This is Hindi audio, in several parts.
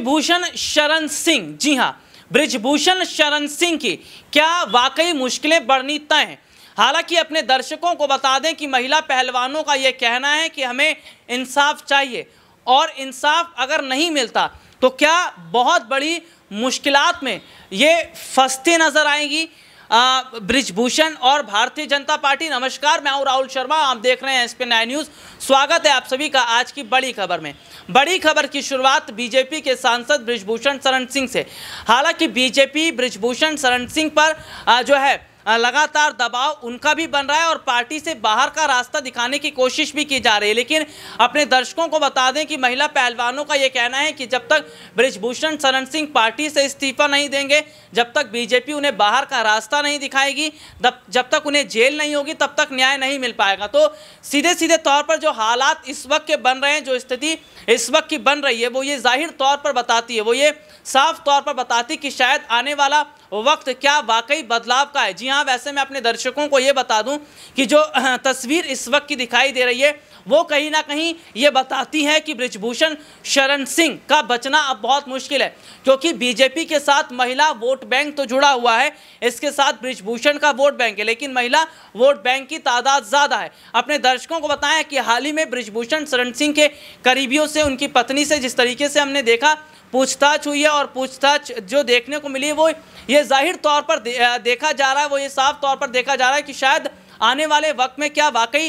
ब्रिजभूषण शरण सिंह जी हाँ ब्रिजभूषण शरण सिंह की क्या वाकई मुश्किलें बढ़नी तय हैं हालांकि अपने दर्शकों को बता दें कि महिला पहलवानों का ये कहना है कि हमें इंसाफ चाहिए और इंसाफ अगर नहीं मिलता तो क्या बहुत बड़ी मुश्किलात में ये फंसती नज़र आएंगी ब्रिजभूषण और भारतीय जनता पार्टी नमस्कार मैं हूं राहुल शर्मा आप देख रहे हैं एस पी नाइन न्यूज़ स्वागत है आप सभी का आज की बड़ी खबर में बड़ी खबर की शुरुआत बीजेपी के सांसद ब्रिजभूषण शरण सिंह से हालांकि बीजेपी ब्रिजभूषण शरण सिंह पर जो है लगातार दबाव उनका भी बन रहा है और पार्टी से बाहर का रास्ता दिखाने की कोशिश भी की जा रही है लेकिन अपने दर्शकों को बता दें कि महिला पहलवानों का ये कहना है कि जब तक ब्रिजभूषण शरण सिंह पार्टी से इस्तीफा नहीं देंगे जब तक बीजेपी उन्हें बाहर का रास्ता नहीं दिखाएगी जब तक उन्हें जेल नहीं होगी तब तक न्याय नहीं मिल पाएगा तो सीधे सीधे तौर पर जो हालात इस वक्त के बन रहे हैं जो स्थिति इस वक्त की बन रही है वो ये जाहिर तौर पर बताती है वो ये साफ तौर पर बताती कि शायद आने वाला वक्त क्या वाकई बदलाव का है जी हाँ वैसे मैं अपने दर्शकों को ये बता दूँ कि जो तस्वीर इस वक्त की दिखाई दे रही है वो कहीं ना कहीं ये बताती है कि ब्रिजभूषण शरण सिंह का बचना अब बहुत मुश्किल है क्योंकि बीजेपी के साथ महिला वोट बैंक तो जुड़ा हुआ है इसके साथ ब्रिजभूषण का वोट बैंक है लेकिन महिला वोट बैंक की तादाद ज़्यादा है अपने दर्शकों को बताएं कि हाल ही में ब्रिजभूषण शरण सिंह के करीबियों से उनकी पत्नी से जिस तरीके से हमने देखा पूछताछ हुई है और पूछताछ जो देखने को मिली है वो ये जाहिर तौर पर देखा जा रहा है वो ये साफ तौर पर देखा जा रहा है कि शायद आने वाले वक्त में क्या वाकई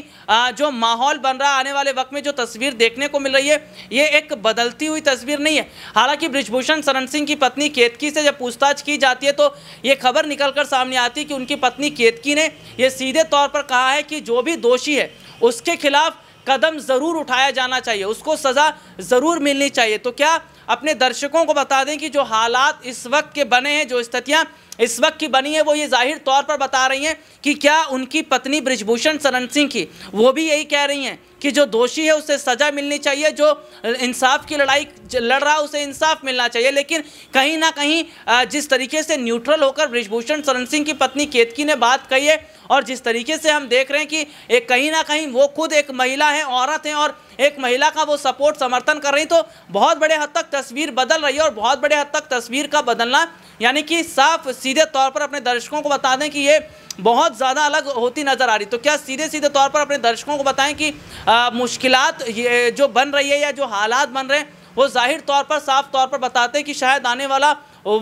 जो माहौल बन रहा है आने वाले वक्त में जो तस्वीर देखने को मिल रही है ये एक बदलती हुई तस्वीर नहीं है हालांकि ब्रिजभूषण शरण सिंह की पत्नी केतकी से जब पूछताछ की जाती है तो ये खबर निकल कर सामने आती है कि उनकी पत्नी केतकी ने ये सीधे तौर पर कहा है कि जो भी दोषी है उसके खिलाफ़ कदम ज़रूर उठाया जाना चाहिए उसको सज़ा ज़रूर मिलनी चाहिए तो क्या अपने दर्शकों को बता दें कि जो हालात इस वक्त के बने हैं जो स्थितियाँ इस वक्त की बनी है वो ये जाहिर तौर पर बता रही हैं कि क्या उनकी पत्नी ब्रिजभूषण शरण सिंह की वो भी यही कह रही हैं कि जो दोषी है उसे सज़ा मिलनी चाहिए जो इंसाफ की लड़ाई लड़ रहा है उसे इंसाफ मिलना चाहिए लेकिन कहीं ना कहीं जिस तरीके से न्यूट्रल होकर ब्रिजभूषण शरण सिंह की पत्नी केतकी ने बात कही है और जिस तरीके से हम देख रहे हैं कि एक कहीं ना कहीं वो खुद एक महिला है औरत हैं और एक महिला का वो सपोर्ट समर्थन कर रही तो बहुत बड़े हद तक तस्वीर बदल रही है और बहुत बड़े हद तक तस्वीर का बदलना यानी कि साफ सीधे तौर पर अपने दर्शकों को बता दें कि ये बहुत ज़्यादा अलग होती नज़र आ रही तो क्या सीधे सीधे तौर पर अपने दर्शकों को बताएं कि मुश्किल ये जो बन रही है या जो हालात बन रहे हैं वो जाहिर तौर पर साफ तौर पर बताते हैं कि शायद आने वाला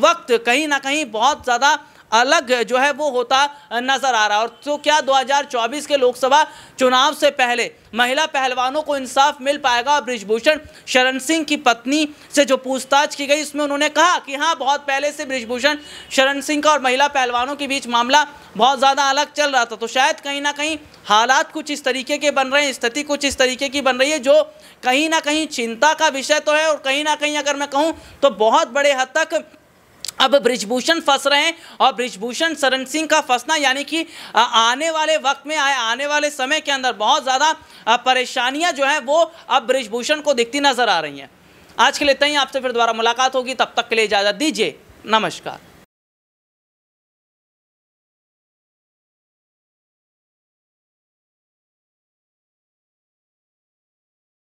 वक्त कहीं ना कहीं बहुत ज़्यादा अलग जो है वो होता नज़र आ रहा और तो क्या 2024 के लोकसभा चुनाव से पहले महिला पहलवानों को इंसाफ मिल पाएगा ब्रिजभूषण शरण सिंह की पत्नी से जो पूछताछ की गई उसमें उन्होंने कहा कि हाँ बहुत पहले से ब्रिजभूषण शरण सिंह का और महिला पहलवानों के बीच मामला बहुत ज़्यादा अलग चल रहा था तो शायद कहीं ना कहीं हालात कुछ इस तरीके के बन रहे हैं स्थिति कुछ इस तरीके की बन रही है जो कहीं ना कहीं चिंता का विषय तो है और कहीं ना कहीं अगर मैं कहूँ तो बहुत बड़े हद तक अब ब्रिजभूषण फंस रहे हैं और ब्रिजभूषण शरण सिंह का फंसना यानी कि आने वाले वक्त में आए आने वाले समय के अंदर बहुत ज़्यादा परेशानियां जो हैं वो अब ब्रिजभूषण को दिखती नज़र आ रही हैं आज के लिए तय आपसे फिर दोबारा मुलाकात होगी तब तक के लिए इजाज़त दीजिए नमस्कार